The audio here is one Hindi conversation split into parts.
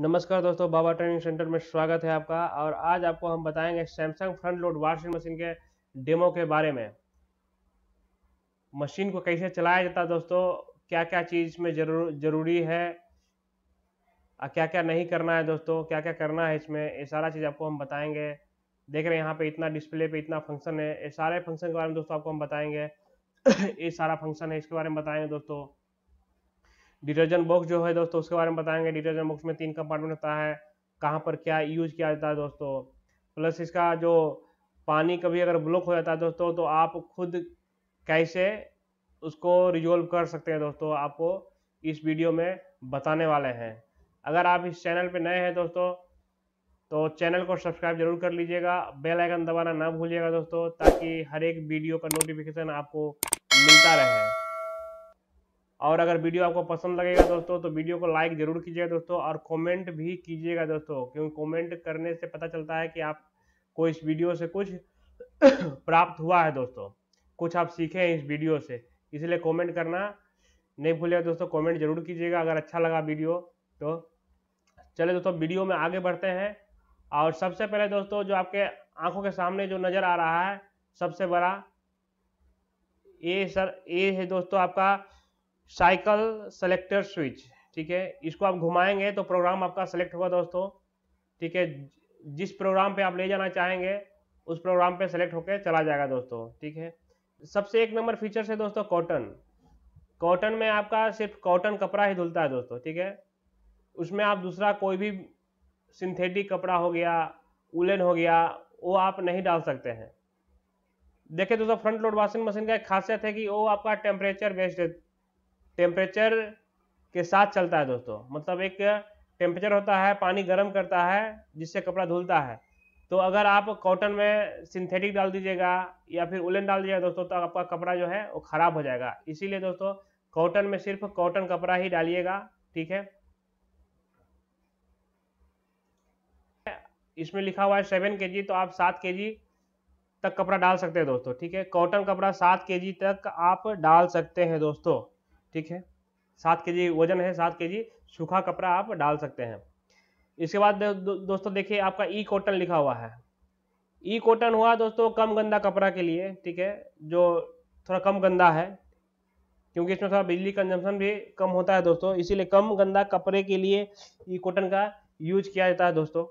नमस्कार दोस्तों बाबा ट्रेनिंग सेंटर में स्वागत है आपका और आज आपको हम बताएंगे Samsung front load washing machine के डेमो के बारे में मशीन को कैसे चलाया जाता है दोस्तों क्या क्या चीज़ में जरूर जरूरी है और क्या क्या नहीं करना है दोस्तों क्या क्या करना है इसमें ये सारा चीज़ आपको हम बताएंगे देख रहे हैं यहाँ पे इतना डिस्प्ले पे इतना फंक्शन है ये सारे फंक्शन के बारे में दोस्तों आपको हम बताएंगे ये सारा फंक्शन है इसके बारे में बताएंगे दोस्तों डिटर्जेंट बॉक्स जो है दोस्तों उसके बारे में बताएंगे डिटर्जेंट बॉक्स में तीन कंपार्टमेंट होता है कहाँ पर क्या यूज किया जाता है दोस्तों प्लस इसका जो पानी कभी अगर ब्लॉक हो जाता है दोस्तों तो आप खुद कैसे उसको रिजोल्व कर सकते हैं दोस्तों आपको इस वीडियो में बताने वाले हैं अगर आप इस चैनल पर नए हैं दोस्तों तो चैनल को सब्सक्राइब जरूर कर लीजिएगा बेल आइकन दबाना ना भूलिएगा दोस्तों ताकि हर एक वीडियो का नोटिफिकेशन आपको मिलता रहे और अगर वीडियो आपको पसंद लगेगा दोस्तों तो वीडियो को लाइक ज़रूर कीजिएगा दोस्तों और कमेंट भी कीजिएगा दोस्तों क्योंकि कमेंट करने से पता चलता है कि आपको इस वीडियो से कुछ प्राप्त हुआ है दोस्तों कुछ आप सीखे हैं इस वीडियो से इसलिए कमेंट करना नहीं भूलिएगा दोस्तों कमेंट जरूर कीजिएगा अगर अच्छा लगा वीडियो तो चले दोस्तों वीडियो में आगे बढ़ते हैं और सबसे पहले दोस्तों जो आपके आंखों के सामने जो नज़र आ रहा है सबसे बड़ा ये सर ये है दोस्तों आपका साइकिल सेलेक्टर स्विच ठीक है इसको आप घुमाएंगे तो प्रोग्राम आपका सेलेक्ट होगा दोस्तों ठीक है जिस प्रोग्राम पे आप ले जाना चाहेंगे उस प्रोग्राम पे सेलेक्ट होकर चला जाएगा दोस्तों ठीक है सबसे एक नंबर फीचर है दोस्तों कॉटन कॉटन में आपका सिर्फ कॉटन कपड़ा ही धुलता है दोस्तों ठीक है उसमें आप दूसरा कोई भी सिंथेटिक कपड़ा हो गया उलन हो गया वो आप नहीं डाल सकते हैं देखिए दोस्तों फ्रंट लोड वॉशिंग मशीन का एक खासियत है कि वो आपका टेम्परेचर बेस्ड टेम्परेचर के साथ चलता है दोस्तों मतलब एक टेम्परेचर होता है पानी गर्म करता है जिससे कपड़ा धुलता है तो अगर आप कॉटन में सिंथेटिक डाल दीजिएगा या फिर उलन डाल दीजिएगा दोस्तों तो आपका कपड़ा जो है वो ख़राब हो जाएगा इसीलिए दोस्तों कॉटन में सिर्फ कॉटन कपड़ा ही डालिएगा ठीक है इसमें लिखा हुआ है सेवन के जी तो आप सात के जी तक कपड़ा डाल सकते हैं दोस्तों ठीक है कॉटन कपड़ा सात के जी तक आप डाल सकते हैं दोस्तों ठीक है सात के जी वजन है सात के जी सूखा कपड़ा आप डाल सकते हैं इसके बाद दो, दोस्तों देखिए आपका ई e कॉटन लिखा हुआ है ई e कॉटन हुआ दोस्तों कम गंदा कपड़ा के लिए ठीक है जो थोड़ा कम गंदा है क्योंकि इसमें थोड़ा बिजली कंजम्पशन भी कम होता है दोस्तों इसीलिए कम गंदा कपड़े के लिए ई e कॉटन का यूज किया जाता है दोस्तों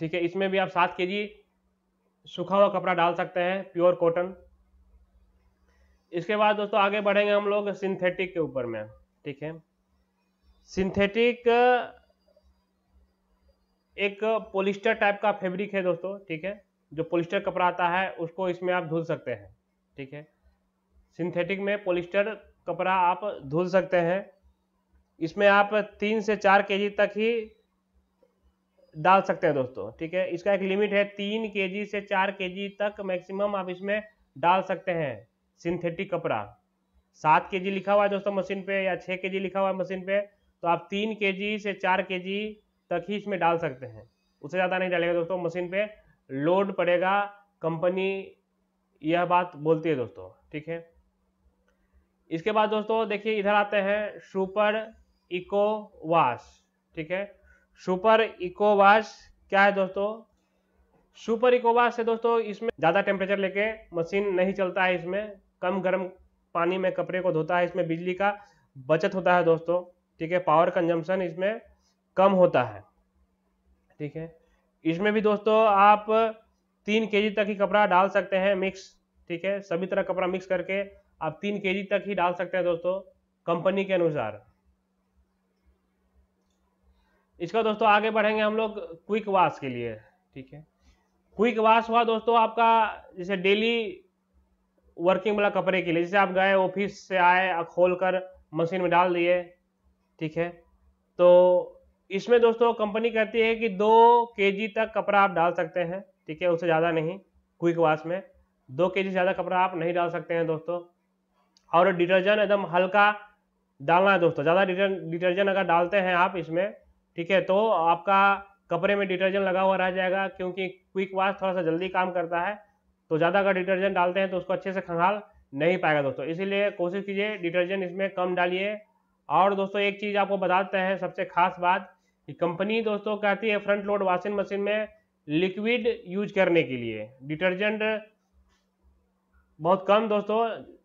ठीक है इसमें भी आप सात के जी सूखा हुआ कपड़ा डाल सकते हैं प्योर कॉटन इसके बाद दोस्तों आगे बढ़ेंगे हम लोग सिंथेटिक के ऊपर में ठीक है सिंथेटिक एक पोलिस्टर टाइप का फैब्रिक है दोस्तों ठीक है जो पोलिस्टर कपड़ा आता है उसको इसमें आप धुल सकते हैं ठीक है सिंथेटिक में पोलिस्टर कपड़ा आप धुल सकते हैं इसमें आप तीन से चार के तक ही डाल सकते हैं दोस्तों ठीक है इसका एक लिमिट है तीन के से चार के तक मैक्सिमम आप इसमें डाल सकते हैं सिंथेटिक कपड़ा सात के जी लिखा हुआ है दोस्तों मशीन पे या छः के जी लिखा हुआ है मशीन पे तो आप तीन के जी से चार के जी तक ही इसमें डाल सकते हैं उससे ज़्यादा नहीं डालेगा दोस्तों मशीन पे लोड पड़ेगा कंपनी यह बात बोलती है दोस्तों ठीक है इसके बाद दोस्तों देखिए इधर आते हैं सुपर इको वाश ठीक है सुपर इको वाश क्या है दोस्तों सुपर वाश है दोस्तों इसमें ज़्यादा टेम्परेचर लेके मशीन नहीं चलता है इसमें कम गर्म पानी में कपड़े को धोता है इसमें बिजली का बचत होता है दोस्तों ठीक है पावर कंजम्पशन इसमें कम होता है ठीक है इसमें भी दोस्तों आप तीन के तक ही कपड़ा डाल सकते हैं मिक्स ठीक है सभी तरह कपड़ा मिक्स करके आप तीन के तक ही डाल सकते हैं दोस्तों कंपनी के अनुसार इसका दोस्तों आगे बढ़ेंगे हम लोग क्विक वाश के लिए ठीक है क्विक वाश हुआ दोस्तों आपका जैसे डेली वर्किंग वाला कपड़े के लिए जैसे आप गए ऑफिस से आए खोल कर मशीन में डाल दिए ठीक है तो इसमें दोस्तों कंपनी कहती है कि दो के तक कपड़ा आप डाल सकते हैं ठीक है उससे ज़्यादा नहीं क्विक वाश में दो के से ज़्यादा कपड़ा आप नहीं डाल सकते हैं दोस्तों और डिटर्जेंट एकदम हल्का डालना है दोस्तों ज़्यादा डिटर्जेंट अगर डालते हैं आप इसमें ठीक है तो आपका कपड़े में डिटर्जेंट लगा हुआ रह जाएगा क्योंकि क्विक वाश थोड़ा सा जल्दी काम करता है तो ज़्यादा अगर डिटर्जेंट डालते हैं तो उसको अच्छे से खंगाल नहीं पाएगा दोस्तों इसीलिए कोशिश कीजिए डिटर्जेंट इसमें कम डालिए और दोस्तों एक चीज़ आपको बताते हैं सबसे खास बात कि कंपनी दोस्तों कहती है फ्रंट लोड वॉशिंग मशीन में लिक्विड यूज करने के लिए डिटर्जेंट बहुत कम दोस्तों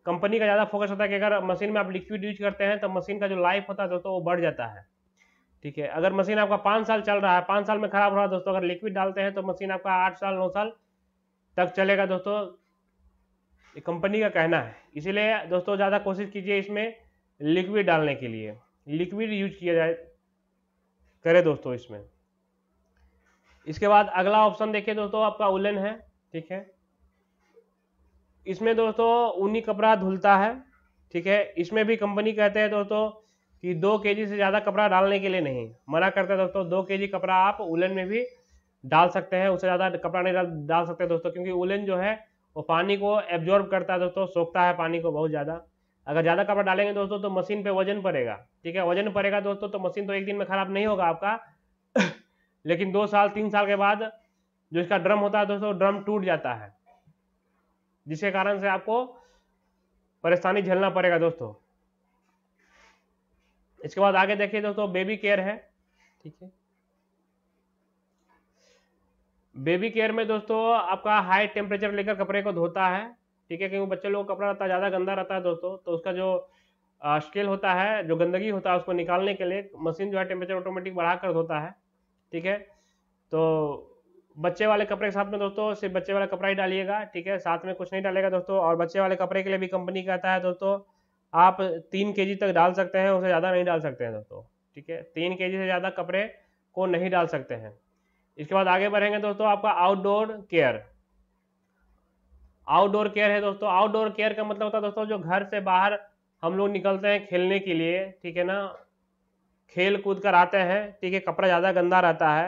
कंपनी का ज़्यादा फोकस होता है कि अगर मशीन में आप लिक्विड यूज करते हैं तो मशीन का जो लाइफ होता है दोस्तों वो बढ़ जाता है ठीक है अगर मशीन आपका पाँच साल चल रहा है पाँच साल में खराब हो रहा है दोस्तों अगर लिक्विड डालते हैं तो मशीन आपका आठ साल नौ साल तक चलेगा दोस्तों कंपनी का कहना है इसीलिए दोस्तों ज़्यादा कोशिश कीजिए इसमें लिक्विड डालने के लिए लिक्विड यूज किया जाए करें दोस्तों इसमें इसके बाद अगला ऑप्शन देखिए दोस्तों आपका उलन है ठीक है इसमें दोस्तों ऊनी कपड़ा धुलता है ठीक है इसमें भी कंपनी कहते हैं दोस्तों कि दो केजी से ज़्यादा कपड़ा डालने के लिए नहीं मना करते दोस्तों दो केजी कपड़ा आप उलन में भी डाल सकते हैं उससे ज़्यादा कपड़ा नहीं डाल सकते दोस्तों क्योंकि उलन जो है वो पानी को एब्जॉर्ब करता है दोस्तों सोखता है पानी को बहुत ज़्यादा अगर ज़्यादा कपड़ा डालेंगे दोस्तों तो मशीन पे वजन पड़ेगा ठीक है वजन पड़ेगा दोस्तों तो मशीन तो एक दिन में ख़राब नहीं होगा आपका लेकिन दो साल तीन साल के बाद जो इसका ड्रम होता है दोस्तों ड्रम टूट जाता है जिसके कारण से आपको परेशानी झेलना पड़ेगा दोस्तों इसके बाद आगे देखिए दोस्तों बेबी केयर है ठीक है बेबी केयर में दोस्तों आपका हाई टेम्परेचर लेकर कपड़े को धोता है ठीक है क्योंकि बच्चे लोगों का कपड़ा रहता है ज़्यादा गंदा रहता है दोस्तों तो उसका जो स्केल होता है जो गंदगी होता है उसको निकालने के लिए मशीन जो है टेम्परेचर ऑटोमेटिक बढ़ा कर धोता है ठीक है तो बच्चे वाले कपड़े के साथ में दोस्तों सिर्फ बच्चे वाला कपड़ा ही डालिएगा ठीक है साथ में कुछ नहीं डालेगा दोस्तों और बच्चे वाले कपड़े के लिए भी कंपनी कहता है दोस्तों आप तीन के तक डाल सकते हैं उसे ज़्यादा नहीं डाल सकते हैं दोस्तों ठीक है तीन के से ज़्यादा कपड़े को नहीं डाल सकते हैं इसके बाद आगे बढ़ेंगे दोस्तों आपका आउटडोर केयर आउटडोर केयर है दोस्तों आउटडोर केयर का मतलब होता है दोस्तों जो घर से बाहर हम लोग निकलते हैं खेलने के लिए ठीक है ना खेल कूद कर आते हैं ठीक है कपड़ा ज़्यादा गंदा रहता है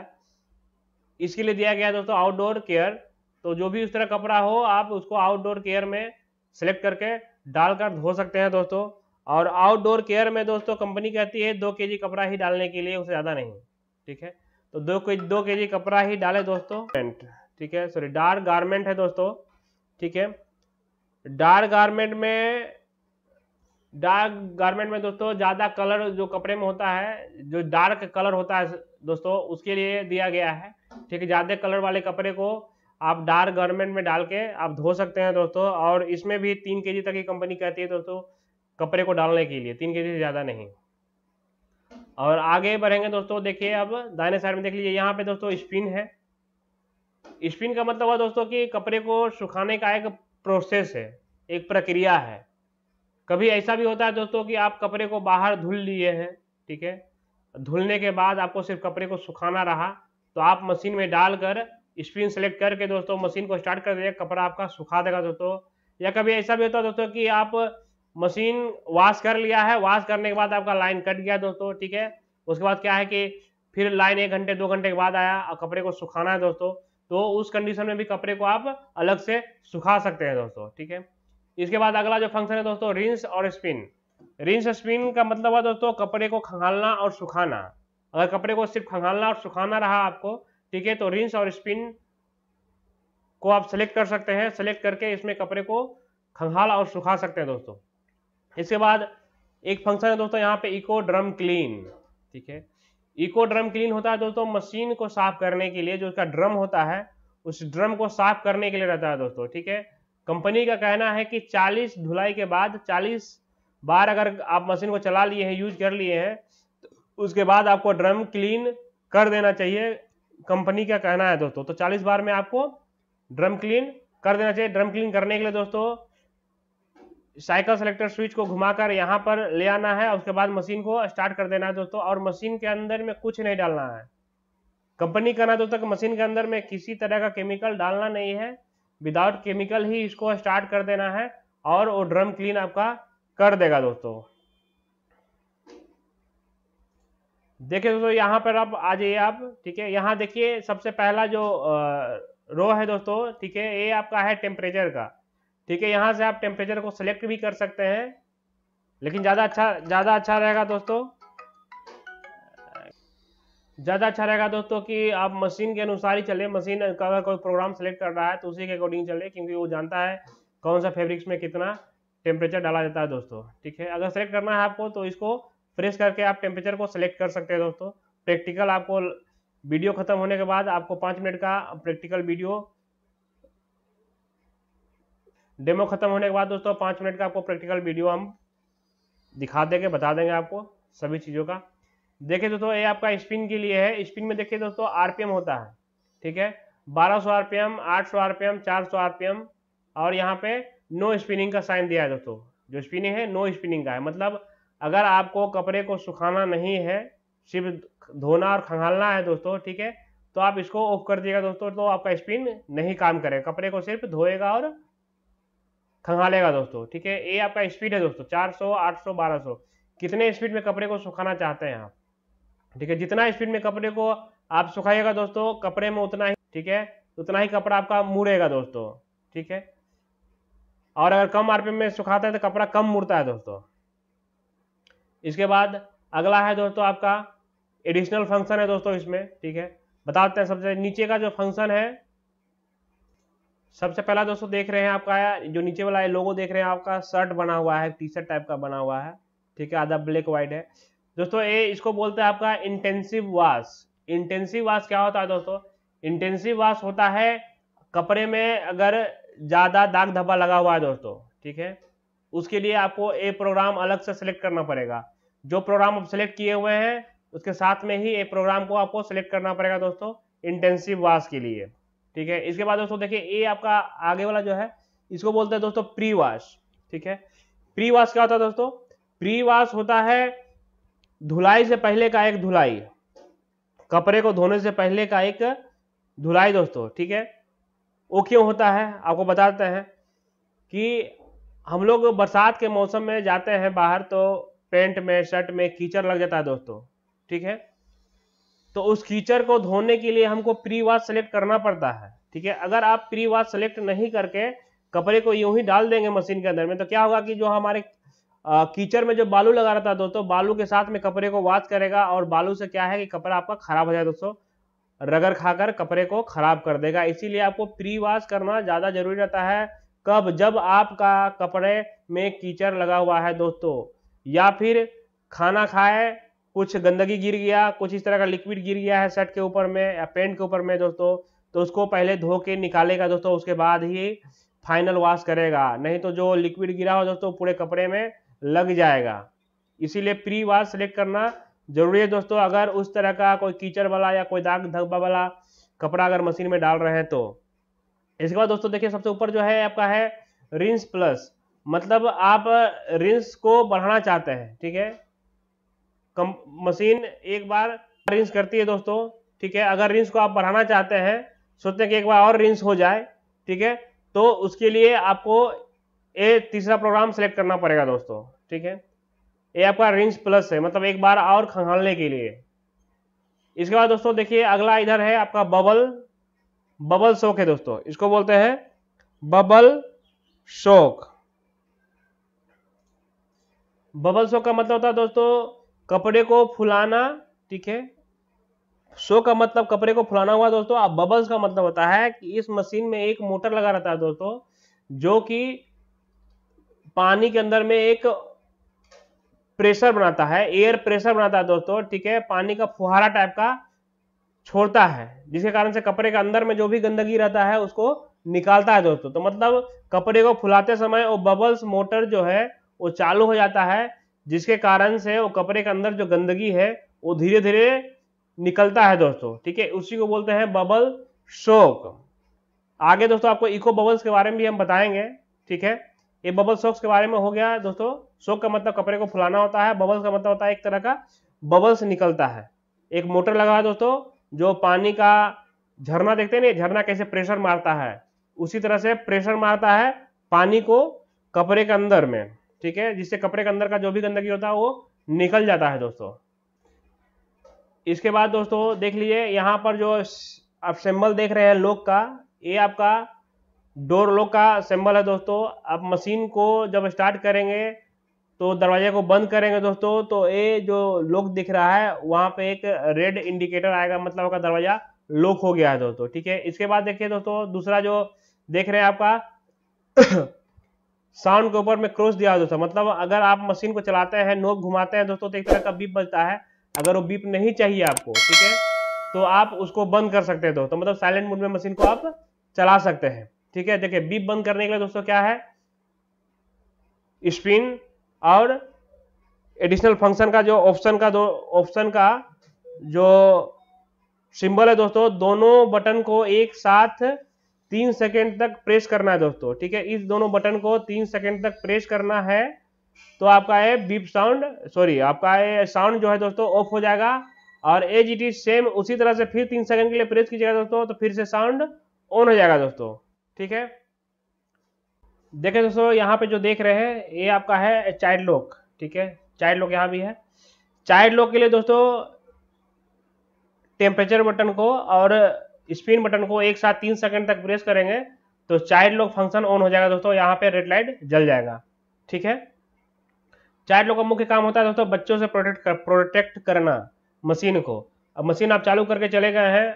इसके लिए दिया गया है दोस्तों आउटडोर केयर तो जो भी उस तरह कपड़ा हो आप उसको आउटडोर केयर में सेलेक्ट करके डालकर धो सकते हैं दोस्तों और आउटडोर केयर में दोस्तों कंपनी कहती है दो के कपड़ा ही डालने के लिए उससे ज़्यादा नहीं ठीक है तो दो के दो के जी कपड़ा ही डाले दोस्तों पेंट ठीक है सॉरी डार्क गारमेंट है दोस्तों ठीक है डार्क गारमेंट में डार्क गारमेंट में दोस्तों ज़्यादा कलर जो कपड़े में होता है जो डार्क कलर होता है दोस्तों उसके लिए दिया गया है ठीक है ज़्यादा कलर वाले कपड़े को आप डार्क गारमेंट में डाल के आप धो सकते हैं दोस्तों और इसमें भी तीन के तक की कंपनी कहती है दोस्तों कपड़े को डालने के लिए तीन के से ज़्यादा नहीं और आगे बढ़ेंगे दोस्तों देखिए अब दाहिने साइड में देख लीजिए यहाँ पे दोस्तों स्पिन है स्पिन का मतलब हुआ दोस्तों कि कपड़े को सुखाने का एक प्रोसेस है एक प्रक्रिया है कभी ऐसा भी होता है दोस्तों कि आप कपड़े को बाहर धुल लिए हैं ठीक है धुलने के बाद आपको सिर्फ कपड़े को सुखाना रहा तो आप मशीन में डालकर स्पिन सेलेक्ट करके दोस्तों मशीन को स्टार्ट कर दिया कपड़ा आपका सुखा देगा दोस्तों या कभी ऐसा भी होता है दोस्तों कि आप मशीन वॉश कर लिया है वॉश करने के बाद आपका लाइन कट गया दोस्तों ठीक है उसके बाद क्या है कि फिर लाइन एक घंटे दो घंटे के बाद आया और कपड़े को सुखाना है दोस्तों तो उस कंडीशन में भी कपड़े को आप अलग से सुखा सकते हैं दोस्तों ठीक है इसके बाद अगला जो फंक्शन है दोस्तों रिंस और स्पिन रिंस स्पिन का मतलब है दोस्तों कपड़े को खंगालना और सुखाना अगर कपड़े को सिर्फ खंगालना और सुखाना रहा आपको ठीक है तो रिंस और स्पिन को आप सेलेक्ट कर सकते हैं सेलेक्ट करके इसमें कपड़े को खंगाल और सुखा सकते हैं दोस्तों इसके बाद एक फंक्शन है दोस्तों यहाँ पे इको ड्रम क्लीन ठीक है इको ड्रम क्लीन होता है दोस्तों मशीन को साफ करने के लिए जो उसका ड्रम होता है उस ड्रम को साफ करने के लिए रहता है दोस्तों ठीक है कंपनी का कहना है कि 40 धुलाई के बाद 40 बार अगर आप मशीन को चला लिए हैं यूज कर लिए हैं तो उसके बाद आपको ड्रम क्लीन कर देना चाहिए कंपनी का कहना है दोस्तों तो 40 बार में आपको ड्रम क्लीन कर देना चाहिए ड्रम क्लीन करने के लिए दोस्तों साइकिल सेलेक्टर स्विच को घुमाकर यहाँ पर ले आना है उसके बाद मशीन को स्टार्ट कर देना है दोस्तों और मशीन के अंदर में कुछ नहीं डालना है कंपनी का ना दोस्तों मशीन के अंदर में किसी तरह का केमिकल डालना नहीं है विदाउट केमिकल ही इसको स्टार्ट कर देना है और वो ड्रम क्लीन आपका कर देगा दोस्तों देखिए दोस्तों यहाँ पर आप आ जाइए आप ठीक है यहाँ देखिए सबसे पहला जो रो है दोस्तों ठीक है ये आपका है टेम्परेचर का ठीक है यहाँ से आप टेम्परेचर को सिलेक्ट भी कर सकते हैं लेकिन ज़्यादा अच्छा ज़्यादा अच्छा रहेगा दोस्तों ज़्यादा अच्छा रहेगा दोस्तों कि आप मशीन के अनुसार ही चले मशीन अगर कोई प्रोग्राम सेलेक्ट कर रहा है तो उसी के अकॉर्डिंग चले क्योंकि वो जानता है कौन सा फैब्रिक्स में कितना टेम्परेचर डाला जाता है दोस्तों ठीक है अगर सेलेक्ट करना है आपको तो इसको प्रेस करके आप टेम्परेचर को सेलेक्ट कर सकते हैं दोस्तों प्रैक्टिकल आपको वीडियो खत्म होने के बाद आपको पांच मिनट का प्रैक्टिकल वीडियो डेमो खत्म होने के बाद दोस्तों पाँच मिनट का आपको प्रैक्टिकल वीडियो हम दिखा देंगे बता देंगे आपको सभी चीज़ों का देखिए दोस्तों ये आपका स्पिन के लिए है स्पिन में देखिए दोस्तों आरपीएम होता है ठीक है 1200 आरपीएम 800 आरपीएम 400 आरपीएम और यहाँ पे नो स्पिनिंग का साइन दिया है दोस्तों जो स्पिनिंग है नो स्पिनिंग का है मतलब अगर आपको कपड़े को सुखाना नहीं है सिर्फ धोना और खंगालना है दोस्तों ठीक है तो आप इसको ऑफ कर दिएगा दोस्तों तो आपका स्पिन नहीं काम करेगा कपड़े को सिर्फ धोएगा और खंगालेगा दोस्तों ठीक है ये आपका स्पीड है दोस्तों 400 800 1200 कितने स्पीड में कपड़े को सुखाना चाहते हैं आप ठीक है जितना स्पीड में कपड़े को आप सुखाइएगा दोस्तों कपड़े में उतना ही ठीक है उतना ही कपड़ा आपका मुड़ेगा दोस्तों ठीक है और अगर कम आरपीएम में सुखाता है तो कपड़ा कम मुड़ता है दोस्तों इसके बाद अगला है दोस्तों आपका एडिशनल फंक्शन है दोस्तों इसमें ठीक है बताते हैं सबसे नीचे का जो फंक्शन है सबसे पहला दोस्तों देख रहे हैं आपका जो नीचे वाला है लोगो देख रहे हैं आपका शर्ट बना हुआ है टी शर्ट टाइप का बना हुआ है ठीक है आधा ब्लैक व्हाइट है दोस्तों ये इसको बोलते हैं आपका इंटेंसिव वाश इंटेंसिव वाश क्या होता है दोस्तों इंटेंसिव वाश होता है कपड़े में अगर ज़्यादा दाग धब्बा लगा हुआ है दोस्तों ठीक है उसके लिए आपको ये प्रोग्राम अलग से सेलेक्ट करना पड़ेगा जो प्रोग्राम आप सेलेक्ट किए हुए हैं उसके साथ में ही ये प्रोग्राम को आपको सेलेक्ट करना पड़ेगा दोस्तों इंटेंसिव वाश के लिए ठीक है इसके बाद दोस्तों देखिए ए आपका आगे वाला जो है इसको बोलते हैं दोस्तों प्रीवाश ठीक है प्रीवाश क्या होता है दोस्तों प्रीवास होता है धुलाई से पहले का एक धुलाई कपड़े को धोने से पहले का एक धुलाई दोस्तों ठीक है वो क्यों होता है आपको बताते हैं कि हम लोग बरसात के मौसम में जाते हैं बाहर तो पेंट में शर्ट में कीचड़ लग जाता है दोस्तों ठीक है तो उस कीचड़ को धोने के लिए हमको प्री वाश सेलेक्ट करना पड़ता है ठीक है अगर आप प्री वाश सेलेक्ट नहीं करके कपड़े को यूं ही डाल देंगे मशीन के अंदर में तो क्या होगा कि जो हमारे कीचड़ में जो बालू लगा रहता है दोस्तों बालू के साथ में कपड़े को वाश करेगा और बालू से क्या है कि कपड़ा आपका खराब हो जाए दोस्तों रगड़ खाकर कपड़े को खराब कर देगा इसीलिए आपको प्री वाश करना ज़्यादा जरूरी रहता है कब जब आपका कपड़े में कीचड़ लगा हुआ है दोस्तों या फिर खाना खाए कुछ गंदगी गिर गया कुछ इस तरह का लिक्विड गिर गया है शर्ट के ऊपर में या पेंट के ऊपर में दोस्तों तो उसको पहले धो के निकालेगा दोस्तों उसके बाद ही फाइनल वॉश करेगा नहीं तो जो लिक्विड गिरा हो दोस्तों पूरे कपड़े में लग जाएगा इसीलिए प्री वॉश सेलेक्ट करना जरूरी है दोस्तों अगर उस तरह का कोई कीचड़ वाला या कोई दाग धब्बा वाला कपड़ा अगर मशीन में डाल रहे हैं तो इसके बाद दोस्तों देखिए सबसे ऊपर जो है आपका है रिंस प्लस मतलब आप रिंस को बढ़ाना चाहते हैं ठीक है कम मशीन एक बार रिंस करती है दोस्तों ठीक है अगर रिंस को आप बढ़ाना चाहते हैं सोचते हैं कि एक बार और रिंस हो जाए ठीक है तो उसके लिए आपको ये तीसरा प्रोग्राम सेलेक्ट करना पड़ेगा दोस्तों ठीक है ये आपका रिंस प्लस है मतलब एक बार और खंगालने के लिए इसके बाद दोस्तों देखिए अगला इधर है आपका बबल बबल शोक है दोस्तों इसको बोलते हैं बबल शोक बबल शोक का मतलब होता है दोस्तों कपड़े को फुलाना ठीक है शो का मतलब कपड़े को फुलाना हुआ दोस्तों अब बबल्स का मतलब होता है कि इस मशीन में एक मोटर लगा रहता है दोस्तों जो कि पानी के अंदर में एक प्रेशर बनाता है एयर प्रेशर बनाता है दोस्तों ठीक है पानी का फुहारा टाइप का छोड़ता है जिसके कारण से कपड़े के अंदर में जो भी गंदगी रहता है उसको निकालता है दोस्तों तो मतलब कपड़े को फुलाते समय वो बबल्स मोटर जो है वो चालू हो जाता है जिसके कारण से वो कपड़े के अंदर जो गंदगी है वो धीरे धीरे निकलता है दोस्तों ठीक है उसी को बोलते हैं बबल शोक आगे दोस्तों आपको इको बबल्स के बारे में भी हम बताएंगे ठीक है ये बबल शोक के बारे में हो गया दोस्तों शोक का मतलब कपड़े को फुलाना होता है बबल्स का मतलब होता है एक तरह का बबल्स निकलता है एक मोटर लगा है दोस्तों जो पानी का झरना देखते हैं झरना कैसे प्रेशर मारता है उसी तरह से प्रेशर मारता है पानी को कपड़े के अंदर में ठीक है जिससे कपड़े के अंदर का जो भी गंदगी होता है वो निकल जाता है दोस्तों इसके बाद दोस्तों देख लीजिए यहाँ पर जो आप सिंबल देख रहे हैं लोक का ये आपका डोर लोक का सिंबल है दोस्तों आप मशीन को जब स्टार्ट करेंगे तो दरवाजे को बंद करेंगे दोस्तों तो ये जो लोक दिख रहा है वहाँ पे एक रेड इंडिकेटर आएगा मतलब आपका दरवाजा लोक हो गया है दोस्तों ठीक है इसके बाद देखिए दोस्तों दूसरा जो देख रहे हैं आपका साउंड के ऊपर में क्रोस दिया दोस्तों मतलब अगर आप मशीन को चलाते हैं नोक घुमाते हैं दोस्तों तो एक तरह का बीप बजता है अगर वो बीप नहीं चाहिए आपको ठीक है तो आप उसको बंद कर सकते हैं दोस्तों तो मतलब साइलेंट मोड में मशीन को आप चला सकते हैं ठीक है देखिए बीप बंद करने के लिए दोस्तों क्या है स्पिन और एडिशनल फंक्शन का जो ऑप्शन का दो ऑप्शन का जो सिंबल है दोस्तों दोनों बटन को एक साथ तीन सेकेंड तक प्रेस करना है दोस्तों ठीक है इस दोनों बटन को तीन सेकेंड तक प्रेस करना है तो आपका ये बीप साउंड सॉरी आपका ये साउंड जो है दोस्तों ऑफ हो जाएगा और एज इट इज सेम उसी तरह से फिर तीन सेकंड के लिए प्रेस कीजिएगा दोस्तों तो फिर से साउंड ऑन हो जाएगा दोस्तों ठीक है देखें दोस्तों यहाँ पे जो देख रहे हैं ये आपका है चाइल्ड लॉक ठीक है चाइल्ड लॉक यहाँ भी है चाइल्ड लॉक के लिए दोस्तों टेम्परेचर बटन को और स्पिन बटन को एक साथ तीन सेकंड तक प्रेस करेंगे तो चाइल्ड लॉक फंक्शन ऑन हो जाएगा दोस्तों यहाँ पे रेड लाइट जल जाएगा ठीक है चाइल्ड लॉक का मुख्य काम होता है दोस्तों बच्चों से प्रोटेक्ट कर, प्रोटेक्ट करना मशीन को अब मशीन आप चालू करके चले गए हैं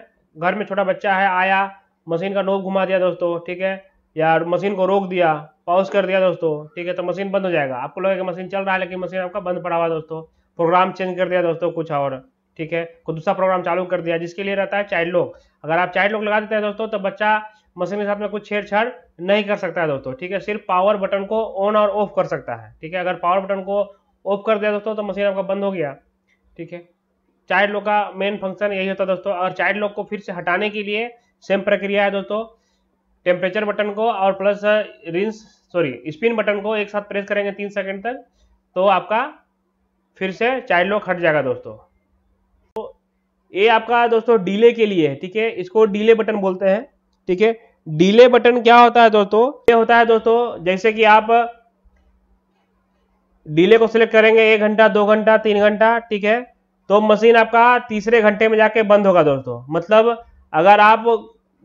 घर में छोटा बच्चा है आया मशीन का नोब घुमा दिया दोस्तों ठीक है या मशीन को रोक दिया पॉज कर दिया दोस्तों ठीक है तो मशीन बंद हो जाएगा आपको लगेगा मशीन चल रहा है लेकिन मशीन आपका बंद पड़ा हुआ दोस्तों प्रोग्राम चेंज कर दिया दोस्तों कुछ और ठीक है कोई दूसरा प्रोग्राम चालू कर दिया जिसके लिए रहता है चाइल्ड लॉक अगर आप चाइल्ड लॉक लगा देते हैं दोस्तों तो बच्चा मशीन के साथ में कुछ छेड़छाड़ नहीं कर सकता है दोस्तों ठीक है सिर्फ पावर बटन को ऑन और ऑफ कर सकता है ठीक है अगर पावर बटन को ऑफ कर दिया दोस्तों तो मशीन आपका बंद हो गया ठीक है चाइल्ड लॉक का मेन फंक्शन यही होता है दोस्तों और चाइल्ड लॉक को फिर से हटाने के लिए सेम प्रक्रिया है दोस्तों टेम्परेचर बटन को और plus rinse sorry spin button को एक साथ प्रेस करेंगे तीन सेकेंड तक तो आपका फिर से चाइल्ड लॉक हट जाएगा दोस्तों ये आपका दोस्तों डीले के लिए है ठीक है इसको डीले बटन बोलते हैं ठीक है डीले बटन क्या होता है दोस्तों ये होता है दोस्तों जैसे कि आप डीले को सिलेक्ट करेंगे एक घंटा दो घंटा तीन घंटा ठीक है तो मशीन आपका तीसरे घंटे में जाके बंद होगा दोस्तों मतलब अगर आप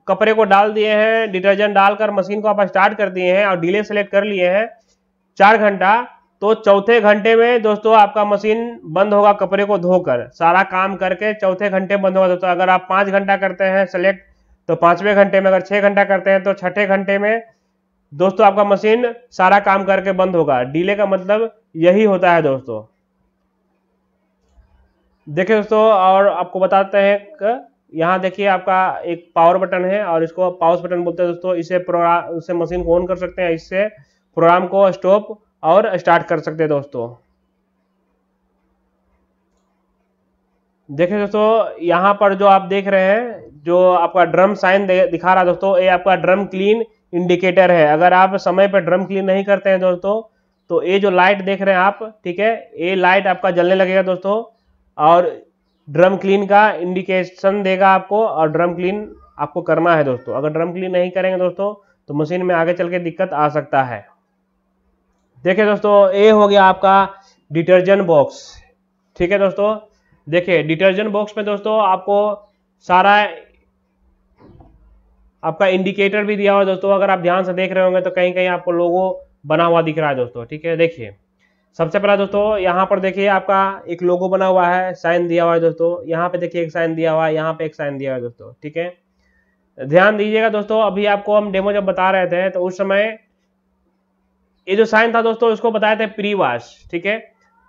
कपड़े को डाल दिए हैं डिटर्जेंट डालकर मशीन को आप स्टार्ट कर दिए हैं और डीले सेलेक्ट कर लिए हैं चार घंटा तो चौथे घंटे में दोस्तों आपका मशीन बंद होगा कपड़े को धोकर सारा काम करके चौथे घंटे बंद होगा दोस्तों अगर आप पांच घंटा करते हैं सेलेक्ट तो पांचवें घंटे में अगर छह घंटा करते हैं तो छठे घंटे में दोस्तों आपका मशीन सारा काम करके बंद होगा डीले का मतलब यही होता है दोस्तों देखिए दोस्तों और आपको बताते हैं यहाँ देखिए आपका एक पावर बटन है और इसको पावर बटन बोलते हैं दोस्तों इसे प्रोग्राम इसे मशीन को ऑन कर सकते हैं इससे प्रोग्राम को स्टॉप और स्टार्ट कर सकते हैं दोस्तों देखिए दोस्तों यहाँ पर जो आप देख रहे हैं जो आपका ड्रम साइन दिखा रहा है दोस्तों ये आपका ड्रम क्लीन इंडिकेटर है अगर आप समय पर ड्रम क्लीन नहीं करते हैं दोस्तों तो ये जो लाइट देख रहे हैं आप ठीक है ये लाइट आपका जलने लगेगा दोस्तों और ड्रम क्लीन का इंडिकेशन देगा आपको और ड्रम क्लीन आपको करना है दोस्तों अगर ड्रम क्लीन नहीं करेंगे दोस्तों तो मशीन में आगे चल के दिक्कत आ सकता है देखिए दोस्तों ए हो गया आपका डिटर्जेंट बॉक्स ठीक है दोस्तों देखिए डिटर्जेंट बॉक्स में दोस्तों आपको सारा आपका इंडिकेटर भी दिया हुआ है दोस्तों अगर आप ध्यान से देख रहे होंगे तो कहीं कहीं आपको लोगो बना हुआ दिख रहा है दोस्तों ठीक है देखिए सबसे पहला दोस्तों यहाँ पर देखिए आपका एक लोगो बना हुआ है साइन दिया हुआ है दोस्तों यहाँ पे देखिए एक साइन दिया हुआ है यहाँ पे एक साइन दिया हुआ है दोस्तों ठीक है ध्यान दीजिएगा दोस्तों अभी आपको हम डेमो जब बता रहे थे तो उस समय ये जो साइन था दोस्तों इसको बताया था प्री वाश ठीक है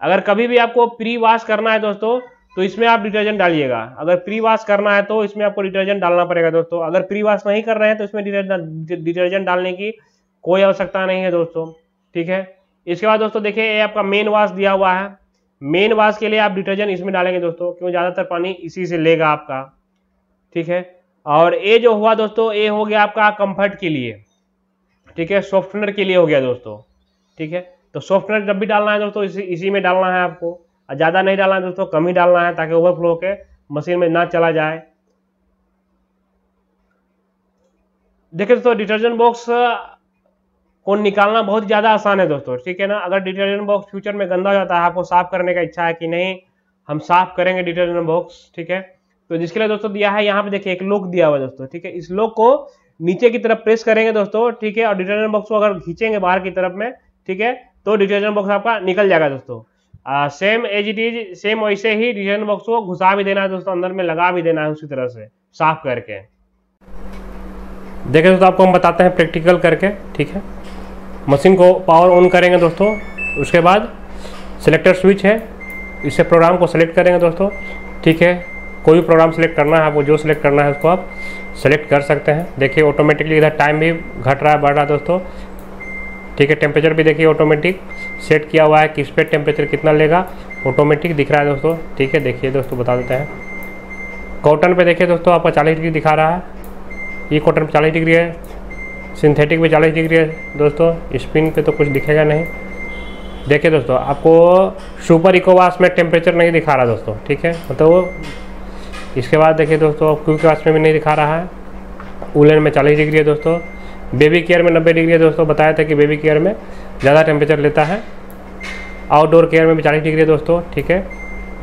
अगर कभी भी आपको प्री वाश करना है दोस्तों तो इसमें आप डिटर्जेंट डालिएगा अगर प्री वाश करना है तो इसमें आपको डिटर्जेंट डालना पड़ेगा दोस्तों अगर प्री वाश नहीं कर रहे हैं तो इसमें डिटर्जेंट डालने की कोई आवश्यकता नहीं है दोस्तों ठीक है इसके बाद दोस्तों देखिए ये आपका मेन वाश दिया हुआ है मेन वाश के लिए आप डिटर्जेंट इसमें डालेंगे दोस्तों क्यों ज़्यादातर पानी इसी से लेगा आपका ठीक है और ये जो हुआ दोस्तों ये हो गया आपका कंफर्ट के लिए ठीक है सॉफ्टवेयर के लिए हो गया दोस्तों ठीक है तो सॉफ्टवेयर जब भी डालना है दोस्तों इसी इसी में डालना है आपको ज़्यादा नहीं डालना है दोस्तों कम ही डालना है ताकि ओवरफ्लो के मशीन में ना चला जाए देखिए दोस्तों डिटर्जेंट बॉक्स को निकालना बहुत ज़्यादा आसान है दोस्तों ठीक है ना अगर डिटर्जेंट बॉक्स फ्यूचर में गंदा हो जाता है आपको साफ करने का इच्छा है कि नहीं हम साफ करेंगे डिटर्जेंट बॉक्स ठीक है तो जिसके लिए दोस्तों दिया है यहाँ पे देखिए एक लोक दिया हुआ है दोस्तों ठीक है इस लोक को नीचे की तरफ प्रेस करेंगे दोस्तों ठीक है और डिटर्जेंट बॉक्स को अगर खींचेंगे बाहर की तरफ में ठीक है तो डिटर्जेंट बॉक्स आपका निकल जाएगा दोस्तों आ, same as it is same वैसे ही डिटर्जेंट बॉक्स को घुसा भी देना है दोस्तों अंदर में लगा भी देना है उसी तरह से साफ करके देखें दोस्तों आपको हम बताते हैं प्रैक्टिकल करके ठीक है मशीन को पावर ऑन करेंगे दोस्तों उसके बाद सिलेक्टर स्विच है इससे प्रोग्राम को सेलेक्ट करेंगे दोस्तों ठीक है कोई भी प्रोग्राम सेलेक्ट करना है आपको जो सेलेक्ट करना है उसको आप सेलेक्ट कर सकते हैं देखिए ऑटोमेटिकली इधर टाइम भी घट रहा है बढ़ रहा है दोस्तों ठीक है टेम्परेचर भी देखिए ऑटोमेटिक सेट किया हुआ है किस पे टेम्परेचर कितना लेगा ऑटोमेटिक दिख रहा है दोस्तों ठीक है देखिए दोस्तों बता देते हैं कॉटन पे देखिए दोस्तों आपको चालीस डिग्री दिखा रहा है ये कॉटन पर चालीस डिग्री है सिंथेटिक पे चालीस डिग्री है दोस्तों स्पिन पे तो कुछ दिखेगा नहीं देखिए दोस्तों आपको सुपर इकोवास में टेम्परेचर नहीं दिखा रहा दोस्तों ठीक है मतलब वो इसके बाद देखिए दोस्तों क्यू क्रॉस में भी नहीं दिखा रहा है उलन में चालीस डिग्री है दोस्तों बेबी केयर में नब्बे डिग्री है दोस्तों बताया था कि बेबी केयर में ज़्यादा टेम्परेचर लेता है आउटडोर केयर में भी चालीस डिग्री है दोस्तों ठीक है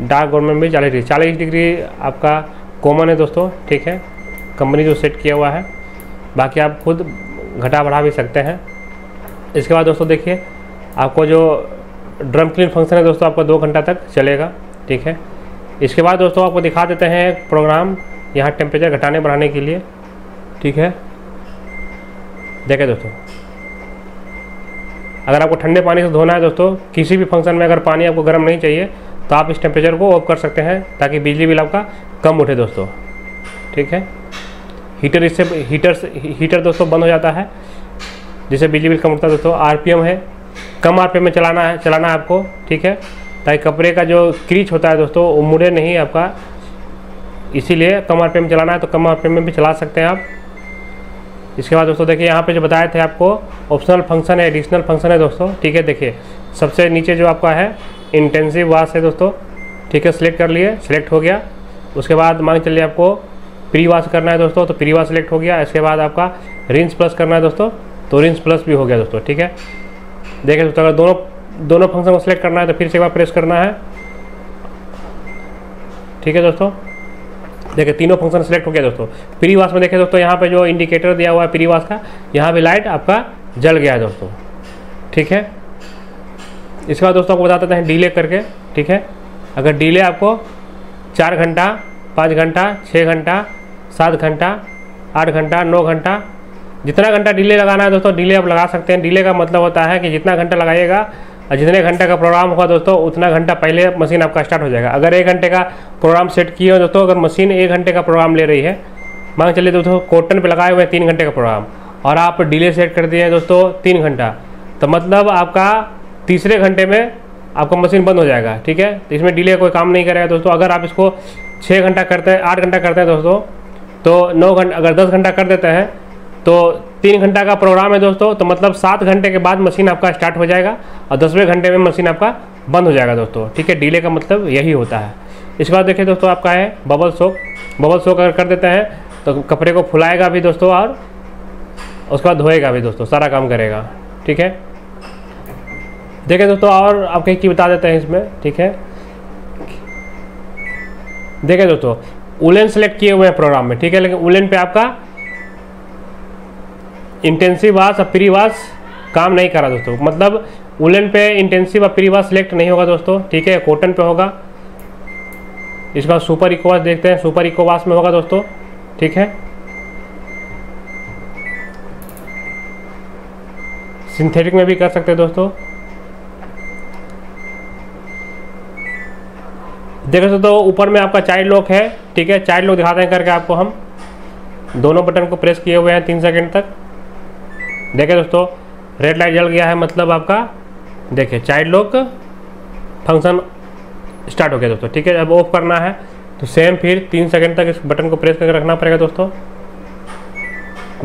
डार्क गवर्नमेंट में भी चालीस डिग्री चालीस डिग्री आपका कॉमन है दोस्तों ठीक है कंपनी जो सेट किया हुआ है बाकी आप खुद घटा बढ़ा भी सकते हैं इसके बाद दोस्तों देखिए आपको जो ड्रम क्लीन फंक्शन है दोस्तों आपका दो घंटा तक चलेगा ठीक है इसके बाद दोस्तों आपको दिखा देते हैं एक प्रोग्राम यहाँ टेम्परेचर घटाने बढ़ाने के लिए ठीक है देखें दोस्तों अगर आपको ठंडे पानी से धोना है दोस्तों किसी भी फंक्शन में अगर पानी आपको गर्म नहीं चाहिए तो आप इस टेम्परेचर को ऑफ कर सकते हैं ताकि बिजली बिल आपका कम उठे दोस्तों ठीक है हीटर इससे हीटर हीटर दोस्तों बंद हो जाता है जिससे बिजली बिल कम उठता है दोस्तों आर है कम आर में चलाना है चलाना है आपको ठीक है ताकि कपड़े का जो क्रीच होता है दोस्तों वो मुड़े नहीं आपका इसीलिए कम आर में चलाना है तो कम आर में भी चला सकते हैं आप इसके बाद दोस्तों देखिए यहाँ पे जो बताए थे आपको ऑप्शनल फंक्शन है एडिशनल फंक्शन है दोस्तों ठीक है देखिए सबसे नीचे जो आपका है इंटेंसिव वाश है दोस्तों ठीक है सिलेक्ट कर लिए सिलेक्ट हो गया उसके बाद मान के चलिए आपको प्री वाश करना है दोस्तों तो प्री वाश सिलेक्ट हो गया इसके बाद आपका रिंस प्लस करना है दोस्तों तो रिंस प्लस भी हो गया दोस्तों ठीक है देखिए दोस्तों अगर दोनों दोनों फंक्शन को सिलेक्ट करना है तो फिर से एक बार प्रेस करना है ठीक है दोस्तों देखिए तीनों फंक्शन सेलेक्ट हो गया दोस्तों प्री वाश में देखिए दोस्तों यहाँ पे जो इंडिकेटर दिया हुआ है प्री वाश का यहाँ पे लाइट आपका जल गया है दोस्तों ठीक है इसके बाद दोस्तों आपको बता देते हैं डिले करके ठीक है अगर डिले आपको चार घंटा पाँच घंटा छः घंटा सात घंटा आठ घंटा नौ घंटा जितना घंटा डिले लगाना है दोस्तों डिले आप लगा सकते हैं डिले का मतलब होता है कि जितना घंटा लगाइएगा और जितने घंटे का प्रोग्राम होगा दोस्तों उतना घंटा पहले मशीन आपका स्टार्ट हो जाएगा अगर एक घंटे का प्रोग्राम सेट किए हो दोस्तों अगर मशीन एक घंटे का प्रोग्राम ले रही है मान चलिए दोस्तों कॉटन पर लगाए हुए हैं तीन घंटे का प्रोग्राम और आप डिले सेट कर दिए दोस्तों तीन घंटा तो मतलब आपका तीसरे घंटे में आपका मशीन बंद हो जाएगा ठीक है तो इसमें डिले कोई काम नहीं करेगा दोस्तों अगर आप इसको छः घंटा करते हैं आठ घंटा करते हैं दोस्तों तो नौ घंटा अगर दस घंटा कर देते हैं तो तीन घंटा का प्रोग्राम है दोस्तों तो मतलब सात घंटे के बाद मशीन आपका स्टार्ट हो जाएगा और दसवें घंटे में मशीन आपका बंद हो जाएगा दोस्तों ठीक है डिले का मतलब यही होता है इसके बाद देखिए दोस्तों आपका है बबल सोक बबल सोक अगर कर देते हैं तो कपड़े को फुलाएगा भी दोस्तों और उसके बाद धोएगा भी दोस्तों सारा काम करेगा ठीक है देखिए दोस्तों और आप कहीं की बता देते हैं इसमें ठीक है देखिए दोस्तों उलेन सेलेक्ट किए हुए हैं प्रोग्राम में ठीक है लेकिन उलेन पे आपका इंटेंसिव वाश और प्री वाश काम नहीं करा दोस्तों मतलब उलन पे इंटेंसिव और प्री वाश सेलेक्ट नहीं होगा दोस्तों ठीक है कॉटन पे होगा इसका सुपर इकोवास देखते हैं सुपर इकोवास में होगा दोस्तों ठीक है सिंथेटिक में भी कर सकते हैं दोस्तों देखो दोस्तों ऊपर में आपका चाइल्ड लॉक है ठीक है चाइल्ड लॉक दिखाते हैं करके आपको हम दोनों बटन को प्रेस किए हुए हैं तीन सेकंड तक देखें दोस्तों रेड लाइट जल गया है मतलब आपका देखिए चाइल्ड लोक फंक्शन स्टार्ट हो गया दोस्तों ठीक है अब ऑफ करना है तो सेम फिर तीन सेकंड तक इस बटन को प्रेस करके रखना पड़ेगा दोस्तों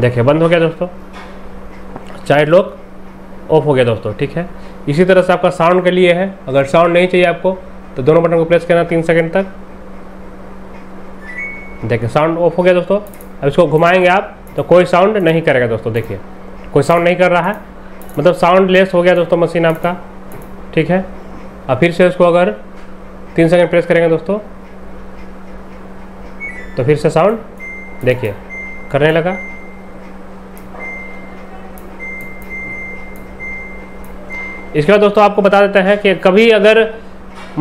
देखिए बंद हो गया दोस्तों चाइल्ड लोक ऑफ हो गया दोस्तों ठीक है इसी तरह से आपका साउंड के लिए है अगर साउंड नहीं चाहिए आपको तो दोनों बटन को प्रेस करना तीन सेकंड तक देखिए साउंड ऑफ हो गया दोस्तों अब इसको घुमाएंगे आप तो कोई साउंड नहीं करेगा दोस्तों देखिए कोई साउंड नहीं कर रहा है मतलब साउंड लेस हो गया दोस्तों मशीन आपका ठीक है अब फिर से उसको अगर तीन सेकंड प्रेस करेंगे दोस्तों तो फिर से साउंड देखिए करने लगा इसके बाद दोस्तों आपको बता देते हैं कि कभी अगर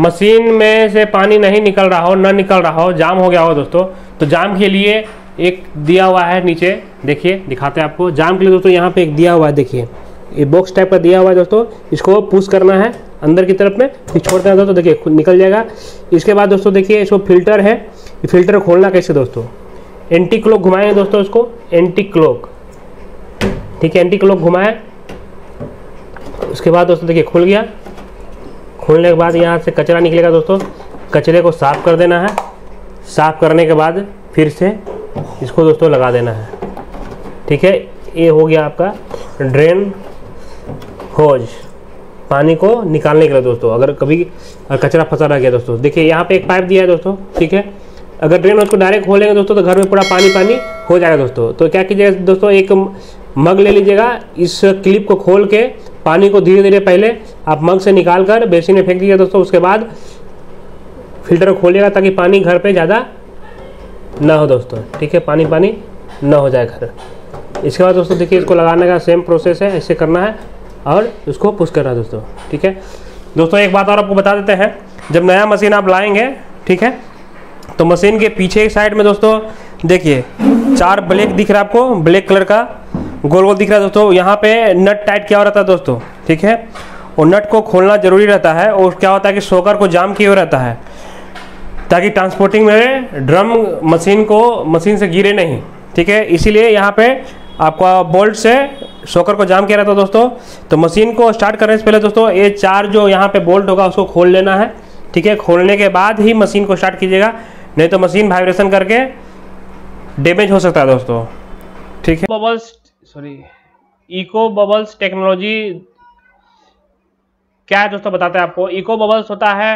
मशीन में से पानी नहीं निकल रहा हो ना निकल रहा हो जाम हो गया हो दोस्तों तो जाम के लिए एक दिया हुआ है नीचे देखिए दिखाते हैं आपको जाम के लिए दोस्तों यहाँ पे एक दिया हुआ है देखिए ये बॉक्स टाइप का दिया हुआ है दोस्तों इसको पुश करना है अंदर की तरफ में फिर छोड़ देना दोस्तों देखिए निकल जाएगा इसके बाद दोस्तों देखिए इसको फिल्टर है फिल्टर खोलना कैसे दोस्तों एंटी क्लॉक घुमाएं दोस्तों इसको एंटी क्लॉक ठीक है एंटी क्लॉक घुमाएं उसके बाद दोस्तों देखिए खुल गया खोलने के बाद यहाँ से कचरा निकलेगा दोस्तों कचरे को साफ़ कर देना है साफ़ करने के बाद फिर से इसको दोस्तों लगा देना है ठीक है ये हो गया आपका ड्रेन होज पानी को निकालने के लिए दोस्तों अगर कभी कचरा फंसा रह गया दोस्तों देखिए यहाँ पे एक पाइप दिया है दोस्तों ठीक है अगर ड्रेन को डायरेक्ट खोलेंगे दोस्तों तो घर में पूरा पानी पानी हो जाएगा दोस्तों तो क्या कीजिएगा दोस्तों एक मग ले लीजिएगा इस क्लिप को खोल के पानी को धीरे धीरे पहले आप मग से निकाल कर बेसिन में फेंक दीजिए दोस्तों उसके बाद फिल्टर खोलिएगा ताकि पानी घर पर ज़्यादा ना हो दोस्तों ठीक है पानी पानी ना हो जाए घर इसके बाद दोस्तों देखिए इसको लगाने का सेम प्रोसेस है ऐसे करना है और इसको पुश करना है दोस्तों ठीक है दोस्तों एक बात और आपको बता देते हैं जब नया मशीन आप लाएंगे ठीक है तो मशीन के पीछे साइड में दोस्तों देखिए चार ब्लैक दिख रहा है आपको ब्लैक कलर का गोल गोल दिख रहा है दोस्तों यहाँ पे नट टाइट क्या हो रहता है दोस्तों ठीक है और नट को खोलना जरूरी रहता है और क्या होता है कि सोकर को जाम किए हुए रहता है ताकि ट्रांसपोर्टिंग में ड्रम मशीन को मशीन से गिरे नहीं ठीक है इसीलिए यहाँ पे आपका बोल्ट से शोकर को जाम किया रहता है दोस्तों तो मशीन को स्टार्ट करने से पहले दोस्तों ये चार जो यहाँ पे बोल्ट होगा उसको खोल लेना है ठीक है खोलने के बाद ही मशीन को स्टार्ट कीजिएगा नहीं तो मशीन वाइब्रेशन करके डैमेज हो सकता है दोस्तों ठीक है bubbles sorry eco bubbles technology क्या है दोस्तों बताते हैं आपको इको बबल्स होता है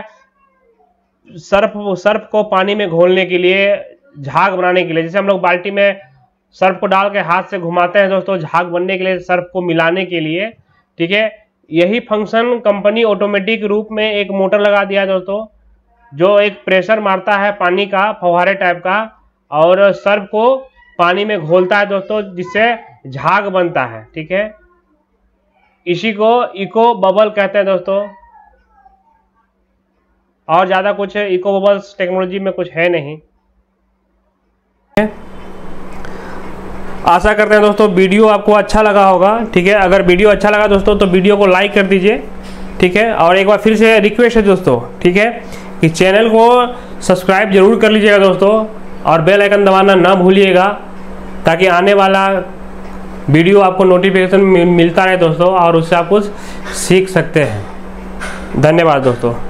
सर्फ सर्फ को पानी में घोलने के लिए झाग बनाने के लिए जैसे हम लोग बाल्टी में सर्फ को डाल के हाथ से घुमाते हैं दोस्तों झाग बनने के लिए सर्फ को मिलाने के लिए ठीक है यही फंक्शन कंपनी ऑटोमेटिक रूप में एक मोटर लगा दिया दोस्तों जो एक प्रेशर मारता है पानी का फवारे टाइप का और सर्फ को पानी में घोलता है दोस्तों जिससे झाग बनता है ठीक है इसी को इको बबल कहते हैं दोस्तों और ज़्यादा कुछ इको बबल्स टेक्नोलॉजी में कुछ है नहीं आशा करते हैं दोस्तों वीडियो आपको अच्छा लगा होगा ठीक है अगर वीडियो अच्छा लगा दोस्तों तो वीडियो को लाइक कर दीजिए ठीक है और एक बार फिर से रिक्वेस्ट है दोस्तों ठीक है कि चैनल को सब्सक्राइब जरूर कर लीजिएगा दोस्तों और बेल आइकन दबाना ना भूलिएगा ताकि आने वाला वीडियो आपको नोटिफिकेशन मिलता रहे दोस्तों और उससे आप कुछ सीख सकते हैं धन्यवाद दोस्तों